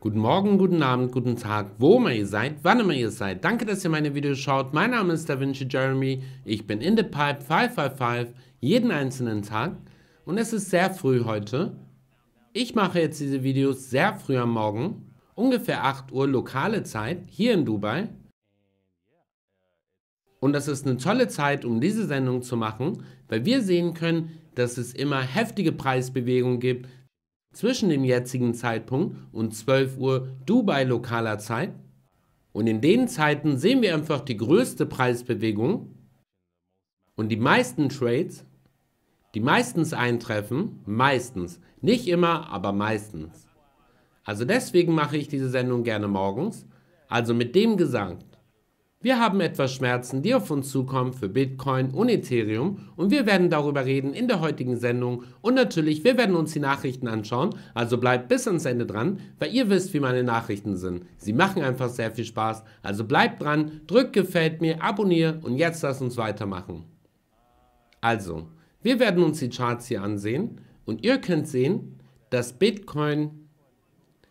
Guten Morgen, guten Abend, guten Tag, wo immer ihr seid, wann immer ihr seid. Danke, dass ihr meine Videos schaut. Mein Name ist Da Vinci Jeremy. Ich bin in the Pipe 555 jeden einzelnen Tag. Und es ist sehr früh heute. Ich mache jetzt diese Videos sehr früh am Morgen, ungefähr 8 Uhr lokale Zeit hier in Dubai. Und das ist eine tolle Zeit, um diese Sendung zu machen, weil wir sehen können, dass es immer heftige Preisbewegungen gibt, zwischen dem jetzigen Zeitpunkt und 12 Uhr Dubai lokaler Zeit. Und in den Zeiten sehen wir einfach die größte Preisbewegung und die meisten Trades, die meistens eintreffen, meistens, nicht immer, aber meistens. Also deswegen mache ich diese Sendung gerne morgens. Also mit dem gesagt, wir haben etwas Schmerzen, die auf uns zukommen für Bitcoin und Ethereum und wir werden darüber reden in der heutigen Sendung und natürlich, wir werden uns die Nachrichten anschauen, also bleibt bis ans Ende dran, weil ihr wisst, wie meine Nachrichten sind. Sie machen einfach sehr viel Spaß, also bleibt dran, drückt gefällt mir, abonniert und jetzt lasst uns weitermachen. Also, wir werden uns die Charts hier ansehen und ihr könnt sehen, dass Bitcoin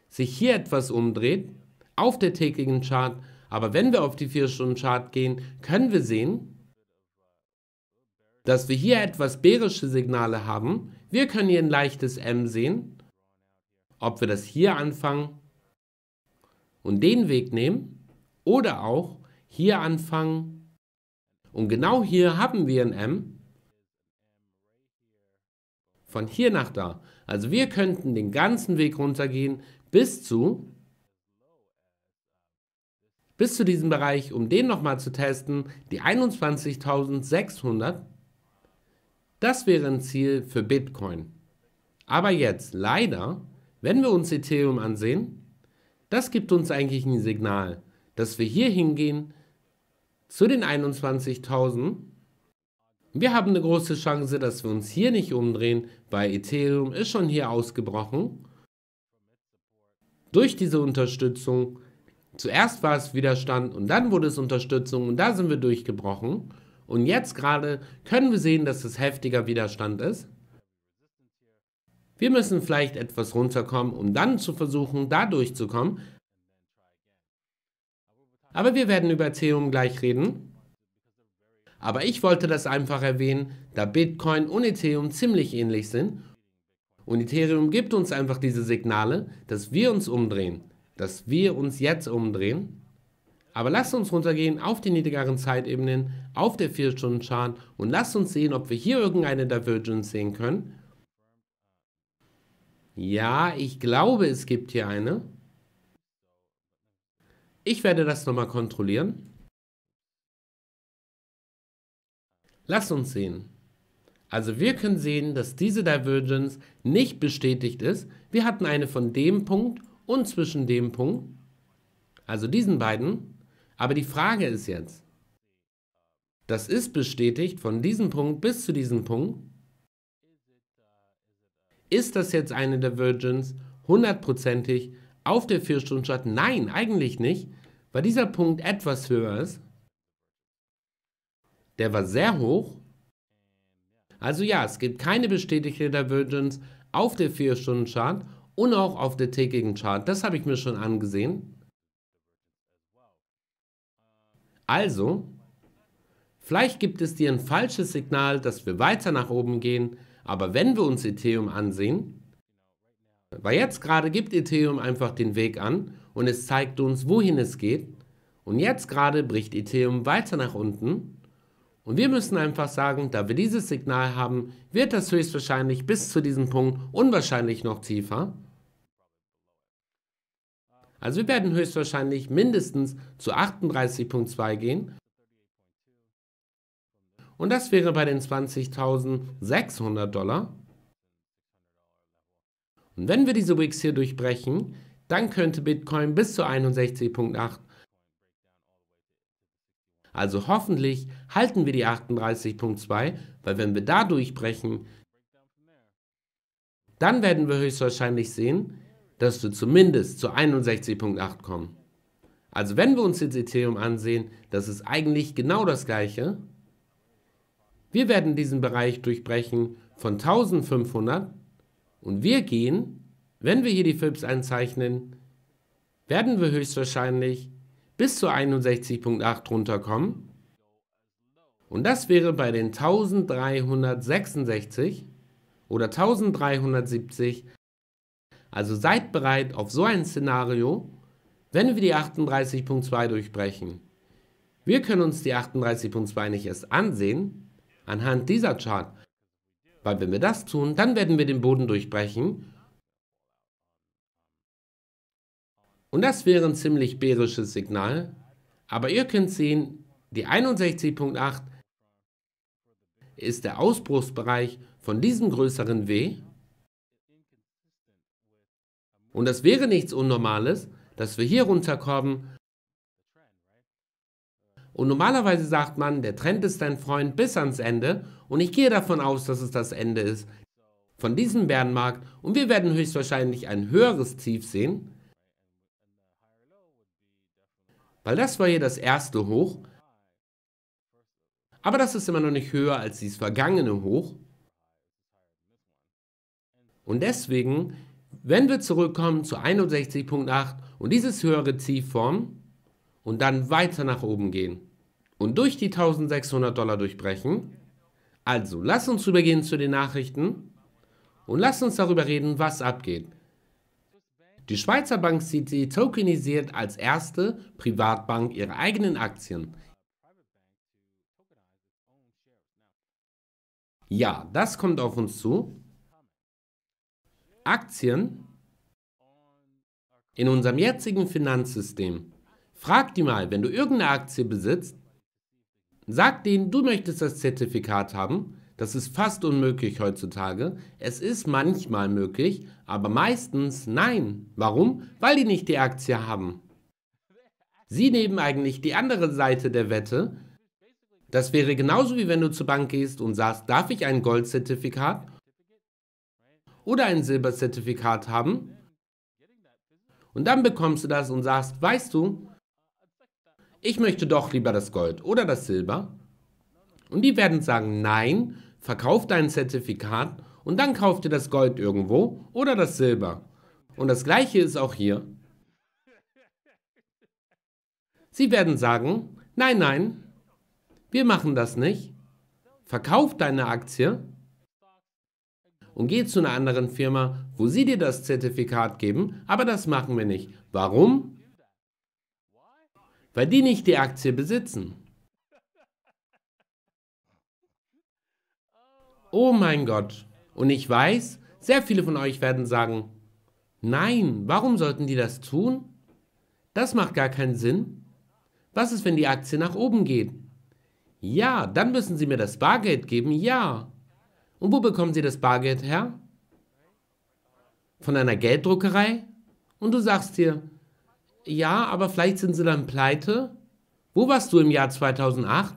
sich hier etwas umdreht auf der täglichen Chart aber wenn wir auf die 4-Stunden-Chart gehen, können wir sehen, dass wir hier etwas bärische Signale haben. Wir können hier ein leichtes M sehen. Ob wir das hier anfangen und den Weg nehmen oder auch hier anfangen. Und genau hier haben wir ein M. Von hier nach da. Also wir könnten den ganzen Weg runtergehen bis zu bis zu diesem Bereich, um den nochmal zu testen, die 21.600. Das wäre ein Ziel für Bitcoin. Aber jetzt, leider, wenn wir uns Ethereum ansehen, das gibt uns eigentlich ein Signal, dass wir hier hingehen zu den 21.000. Wir haben eine große Chance, dass wir uns hier nicht umdrehen, weil Ethereum ist schon hier ausgebrochen. Durch diese Unterstützung Zuerst war es Widerstand und dann wurde es Unterstützung und da sind wir durchgebrochen. Und jetzt gerade können wir sehen, dass es heftiger Widerstand ist. Wir müssen vielleicht etwas runterkommen, um dann zu versuchen, da durchzukommen. Aber wir werden über Ethereum gleich reden. Aber ich wollte das einfach erwähnen, da Bitcoin und Ethereum ziemlich ähnlich sind. Und Ethereum gibt uns einfach diese Signale, dass wir uns umdrehen dass wir uns jetzt umdrehen. Aber lasst uns runtergehen auf die niedrigeren Zeitebenen, auf der 4-Stunden-Chart und lasst uns sehen, ob wir hier irgendeine Divergence sehen können. Ja, ich glaube, es gibt hier eine. Ich werde das nochmal kontrollieren. Lasst uns sehen. Also wir können sehen, dass diese Divergence nicht bestätigt ist. Wir hatten eine von dem Punkt und zwischen dem Punkt, also diesen beiden. Aber die Frage ist jetzt, das ist bestätigt von diesem Punkt bis zu diesem Punkt. Ist das jetzt eine Divergence hundertprozentig auf der 4 stunden chart Nein, eigentlich nicht, weil dieser Punkt etwas höher ist. Der war sehr hoch. Also ja, es gibt keine bestätigte Divergence auf der 4-Stunden-Chart und auch auf der tägigen Chart. Das habe ich mir schon angesehen. Also, vielleicht gibt es dir ein falsches Signal, dass wir weiter nach oben gehen, aber wenn wir uns Ethereum ansehen, weil jetzt gerade gibt Ethereum einfach den Weg an und es zeigt uns, wohin es geht. Und jetzt gerade bricht Ethereum weiter nach unten. Und wir müssen einfach sagen, da wir dieses Signal haben, wird das höchstwahrscheinlich bis zu diesem Punkt unwahrscheinlich noch tiefer. Also wir werden höchstwahrscheinlich mindestens zu 38.2 gehen. Und das wäre bei den 20.600 Dollar. Und wenn wir diese Wicks hier durchbrechen, dann könnte Bitcoin bis zu 61.8. Also hoffentlich halten wir die 38.2, weil wenn wir da durchbrechen, dann werden wir höchstwahrscheinlich sehen, dass wir zumindest zu 61.8 kommen. Also wenn wir uns jetzt Ethereum ansehen, das ist eigentlich genau das gleiche. Wir werden diesen Bereich durchbrechen von 1500 und wir gehen, wenn wir hier die FIPS einzeichnen, werden wir höchstwahrscheinlich bis zu 61.8 runterkommen. Und das wäre bei den 1366 oder 1370 also seid bereit auf so ein Szenario, wenn wir die 38.2 durchbrechen. Wir können uns die 38.2 nicht erst ansehen anhand dieser Chart, weil wenn wir das tun, dann werden wir den Boden durchbrechen. Und das wäre ein ziemlich bärisches Signal. Aber ihr könnt sehen, die 61.8 ist der Ausbruchsbereich von diesem größeren W und das wäre nichts Unnormales, dass wir hier runterkommen. Und normalerweise sagt man, der Trend ist dein Freund bis ans Ende. Und ich gehe davon aus, dass es das Ende ist von diesem Bärenmarkt. Und wir werden höchstwahrscheinlich ein höheres Tief sehen. Weil das war hier das erste Hoch. Aber das ist immer noch nicht höher als dieses vergangene Hoch. Und deswegen wenn wir zurückkommen zu 61.8 und dieses höhere Ziel formen und dann weiter nach oben gehen und durch die 1600 Dollar durchbrechen, also lass uns übergehen zu den Nachrichten und lass uns darüber reden, was abgeht. Die Schweizer Bank Citi tokenisiert als erste Privatbank ihre eigenen Aktien. Ja, das kommt auf uns zu. Aktien in unserem jetzigen Finanzsystem. Frag die mal, wenn du irgendeine Aktie besitzt, sag denen, du möchtest das Zertifikat haben. Das ist fast unmöglich heutzutage. Es ist manchmal möglich, aber meistens nein. Warum? Weil die nicht die Aktie haben. Sie nehmen eigentlich die andere Seite der Wette. Das wäre genauso wie wenn du zur Bank gehst und sagst, darf ich ein Goldzertifikat? oder ein Silberzertifikat haben. Und dann bekommst du das und sagst, weißt du, ich möchte doch lieber das Gold oder das Silber. Und die werden sagen, nein, verkauf dein Zertifikat und dann kauf dir das Gold irgendwo oder das Silber. Und das gleiche ist auch hier. Sie werden sagen, nein, nein, wir machen das nicht. Verkauf deine Aktie und geh zu einer anderen Firma, wo sie dir das Zertifikat geben, aber das machen wir nicht. Warum? Weil die nicht die Aktie besitzen. Oh mein Gott. Und ich weiß, sehr viele von euch werden sagen, nein, warum sollten die das tun? Das macht gar keinen Sinn. Was ist, wenn die Aktie nach oben geht? Ja, dann müssen sie mir das Bargeld geben, ja. Und wo bekommen sie das Bargeld her? Von einer Gelddruckerei? Und du sagst dir, ja, aber vielleicht sind sie dann pleite. Wo warst du im Jahr 2008?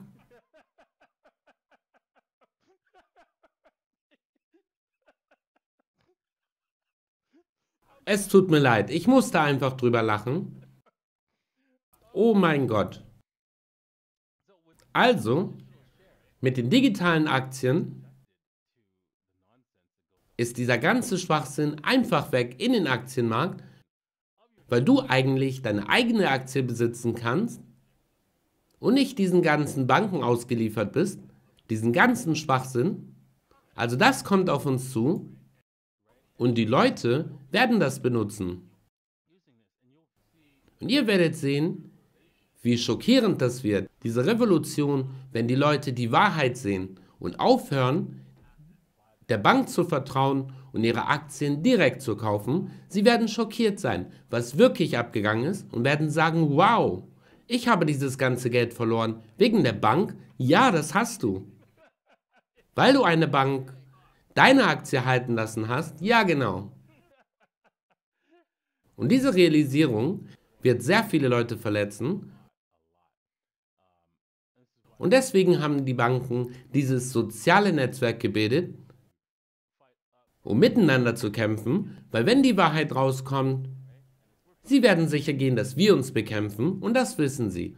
Es tut mir leid, ich musste einfach drüber lachen. Oh mein Gott. Also, mit den digitalen Aktien ist dieser ganze Schwachsinn einfach weg in den Aktienmarkt, weil du eigentlich deine eigene Aktie besitzen kannst und nicht diesen ganzen Banken ausgeliefert bist, diesen ganzen Schwachsinn. Also das kommt auf uns zu und die Leute werden das benutzen. Und ihr werdet sehen, wie schockierend das wird, diese Revolution, wenn die Leute die Wahrheit sehen und aufhören, der Bank zu vertrauen und ihre Aktien direkt zu kaufen, sie werden schockiert sein, was wirklich abgegangen ist und werden sagen, wow, ich habe dieses ganze Geld verloren wegen der Bank. Ja, das hast du. Weil du eine Bank deine Aktie halten lassen hast. Ja, genau. Und diese Realisierung wird sehr viele Leute verletzen. Und deswegen haben die Banken dieses soziale Netzwerk gebildet, um miteinander zu kämpfen, weil wenn die Wahrheit rauskommt, sie werden sicher gehen, dass wir uns bekämpfen und das wissen sie.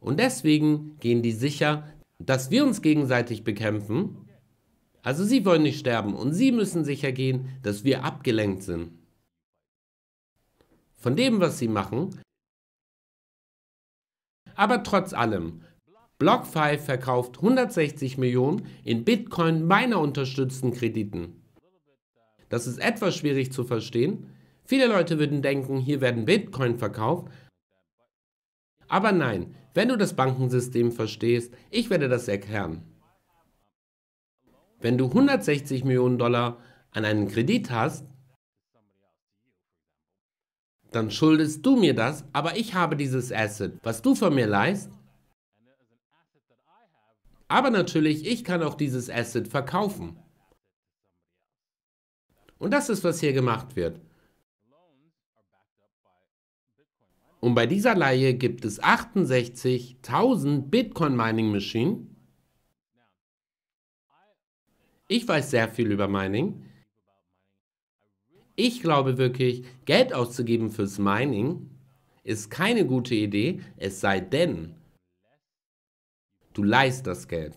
Und deswegen gehen die sicher, dass wir uns gegenseitig bekämpfen. Also sie wollen nicht sterben und sie müssen sicher gehen, dass wir abgelenkt sind. Von dem, was sie machen. Aber trotz allem, BlockFi verkauft 160 Millionen in bitcoin meiner unterstützten Krediten. Das ist etwas schwierig zu verstehen. Viele Leute würden denken, hier werden Bitcoin verkauft. Aber nein, wenn du das Bankensystem verstehst, ich werde das erklären. Wenn du 160 Millionen Dollar an einen Kredit hast, dann schuldest du mir das, aber ich habe dieses Asset, was du von mir leist, aber natürlich, ich kann auch dieses Asset verkaufen. Und das ist, was hier gemacht wird. Und bei dieser Leihe gibt es 68.000 Bitcoin Mining Machine. Ich weiß sehr viel über Mining. Ich glaube wirklich, Geld auszugeben fürs Mining ist keine gute Idee, es sei denn, Du leist das Geld.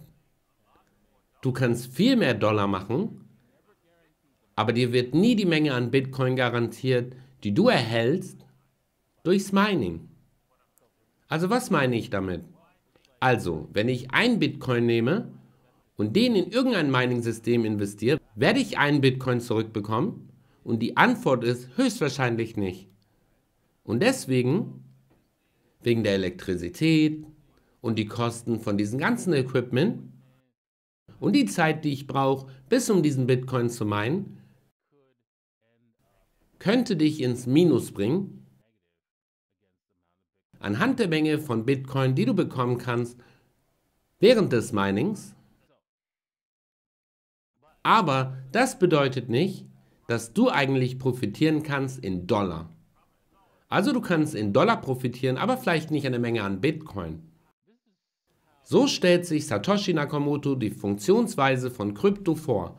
Du kannst viel mehr Dollar machen, aber dir wird nie die Menge an Bitcoin garantiert, die du erhältst durchs Mining. Also was meine ich damit? Also, wenn ich ein Bitcoin nehme und den in irgendein Mining-System investiere, werde ich einen Bitcoin zurückbekommen? Und die Antwort ist höchstwahrscheinlich nicht. Und deswegen, wegen der Elektrizität, und die Kosten von diesem ganzen Equipment und die Zeit, die ich brauche, bis um diesen Bitcoin zu meinen, könnte dich ins Minus bringen. Anhand der Menge von Bitcoin, die du bekommen kannst während des Minings. Aber das bedeutet nicht, dass du eigentlich profitieren kannst in Dollar. Also du kannst in Dollar profitieren, aber vielleicht nicht an der Menge an Bitcoin. So stellt sich Satoshi Nakamoto die Funktionsweise von Krypto vor,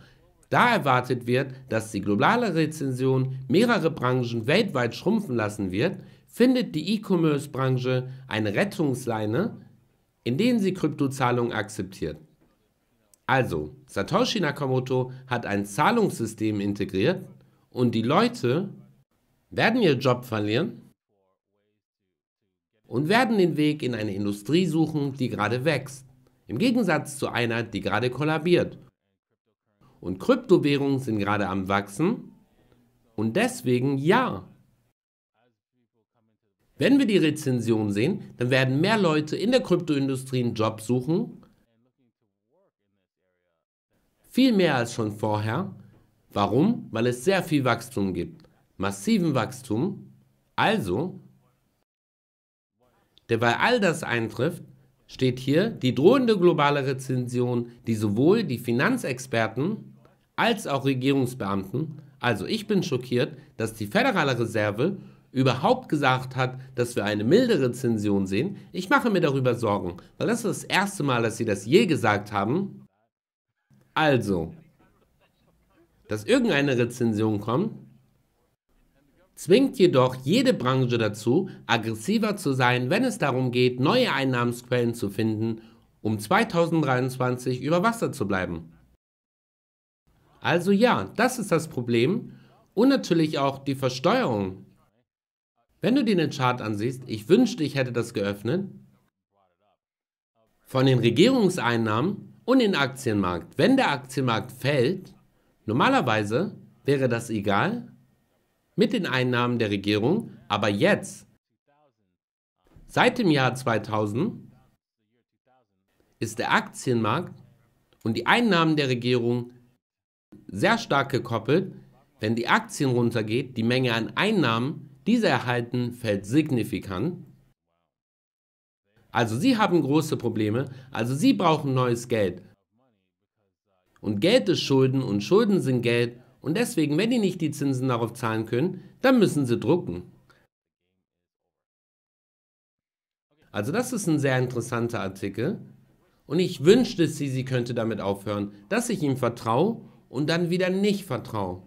da erwartet wird, dass die globale Rezension mehrere Branchen weltweit schrumpfen lassen wird, findet die E-Commerce-Branche eine Rettungsleine, in indem sie Kryptozahlungen akzeptiert. Also, Satoshi Nakamoto hat ein Zahlungssystem integriert und die Leute werden ihren Job verlieren, und werden den Weg in eine Industrie suchen, die gerade wächst, im Gegensatz zu einer, die gerade kollabiert. Und Kryptowährungen sind gerade am Wachsen und deswegen ja. Wenn wir die Rezension sehen, dann werden mehr Leute in der Kryptoindustrie einen Job suchen, viel mehr als schon vorher. Warum? Weil es sehr viel Wachstum gibt, massiven Wachstum. Also denn weil all das eintrifft, steht hier die drohende globale Rezension, die sowohl die Finanzexperten als auch Regierungsbeamten, also ich bin schockiert, dass die Federale Reserve überhaupt gesagt hat, dass wir eine milde Rezension sehen. Ich mache mir darüber Sorgen, weil das ist das erste Mal, dass sie das je gesagt haben. Also, dass irgendeine Rezension kommt, zwingt jedoch jede Branche dazu, aggressiver zu sein, wenn es darum geht, neue Einnahmensquellen zu finden, um 2023 über Wasser zu bleiben. Also ja, das ist das Problem und natürlich auch die Versteuerung. Wenn du dir den Chart ansiehst, ich wünschte, ich hätte das geöffnet, von den Regierungseinnahmen und den Aktienmarkt. Wenn der Aktienmarkt fällt, normalerweise wäre das egal, mit den Einnahmen der Regierung, aber jetzt, seit dem Jahr 2000, ist der Aktienmarkt und die Einnahmen der Regierung sehr stark gekoppelt. Wenn die Aktien runtergeht, die Menge an Einnahmen, die sie erhalten, fällt signifikant. Also sie haben große Probleme, also sie brauchen neues Geld. Und Geld ist Schulden und Schulden sind Geld und deswegen, wenn die nicht die Zinsen darauf zahlen können, dann müssen sie drucken. Also das ist ein sehr interessanter Artikel. Und ich wünschte, sie könnte damit aufhören, dass ich ihm vertraue und dann wieder nicht vertraue.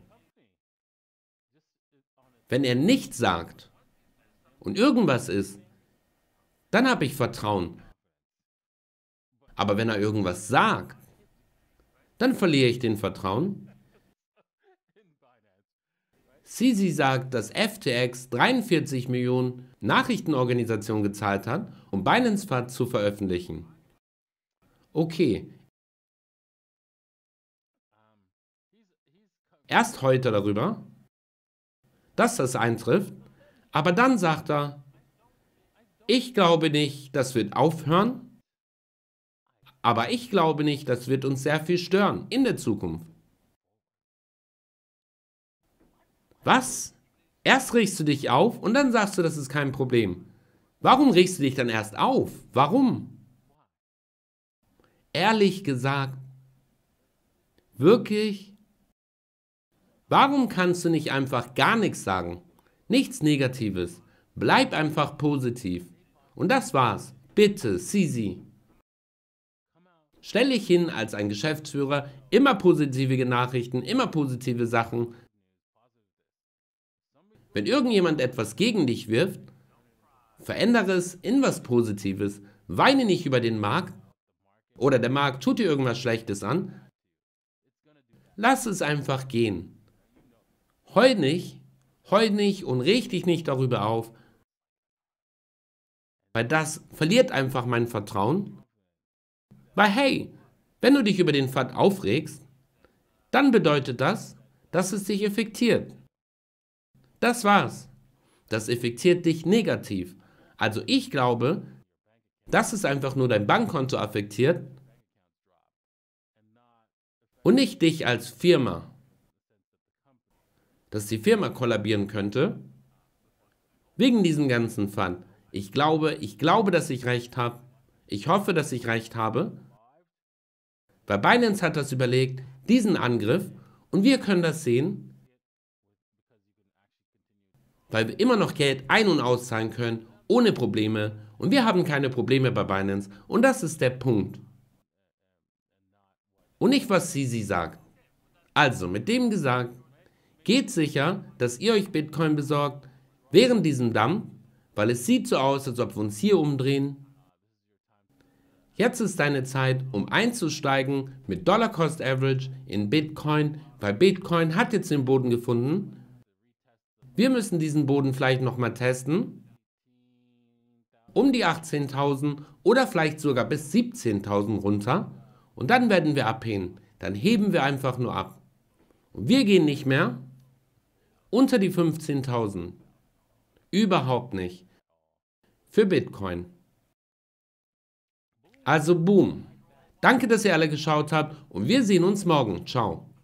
Wenn er nichts sagt und irgendwas ist, dann habe ich Vertrauen. Aber wenn er irgendwas sagt, dann verliere ich den Vertrauen Sisi sagt, dass FTX 43 Millionen Nachrichtenorganisationen gezahlt hat, um Binance Fat zu veröffentlichen. Okay. Erst heute darüber, dass das eintrifft, aber dann sagt er, ich glaube nicht, das wird aufhören, aber ich glaube nicht, das wird uns sehr viel stören in der Zukunft. Was? Erst regst du dich auf und dann sagst du, das ist kein Problem. Warum regst du dich dann erst auf? Warum? Ehrlich gesagt, wirklich? Warum kannst du nicht einfach gar nichts sagen? Nichts Negatives. Bleib einfach positiv. Und das war's. Bitte, Sisi. Stell dich hin als ein Geschäftsführer, immer positive Nachrichten, immer positive Sachen, wenn irgendjemand etwas gegen dich wirft, verändere es in was Positives. Weine nicht über den Markt oder der Markt tut dir irgendwas Schlechtes an. Lass es einfach gehen. Heul nicht, heul nicht und reg dich nicht darüber auf, weil das verliert einfach mein Vertrauen. Weil hey, wenn du dich über den Pfad aufregst, dann bedeutet das, dass es dich effektiert. Das war's. Das effektiert dich negativ. Also ich glaube, dass es einfach nur dein Bankkonto affektiert und nicht dich als Firma. Dass die Firma kollabieren könnte wegen diesem ganzen Fun. Ich glaube, ich glaube, dass ich recht habe. Ich hoffe, dass ich recht habe. Weil Binance hat das überlegt, diesen Angriff, und wir können das sehen, weil wir immer noch Geld ein- und auszahlen können, ohne Probleme. Und wir haben keine Probleme bei Binance. Und das ist der Punkt. Und nicht, was Sisi sagt. Also, mit dem gesagt, geht sicher, dass ihr euch Bitcoin besorgt während diesem Dump, weil es sieht so aus, als ob wir uns hier umdrehen. Jetzt ist deine Zeit, um einzusteigen mit Dollar Cost Average in Bitcoin, weil Bitcoin hat jetzt den Boden gefunden wir müssen diesen Boden vielleicht nochmal testen. Um die 18.000 oder vielleicht sogar bis 17.000 runter. Und dann werden wir abheben. Dann heben wir einfach nur ab. Und wir gehen nicht mehr unter die 15.000. Überhaupt nicht. Für Bitcoin. Also boom. Danke, dass ihr alle geschaut habt und wir sehen uns morgen. Ciao.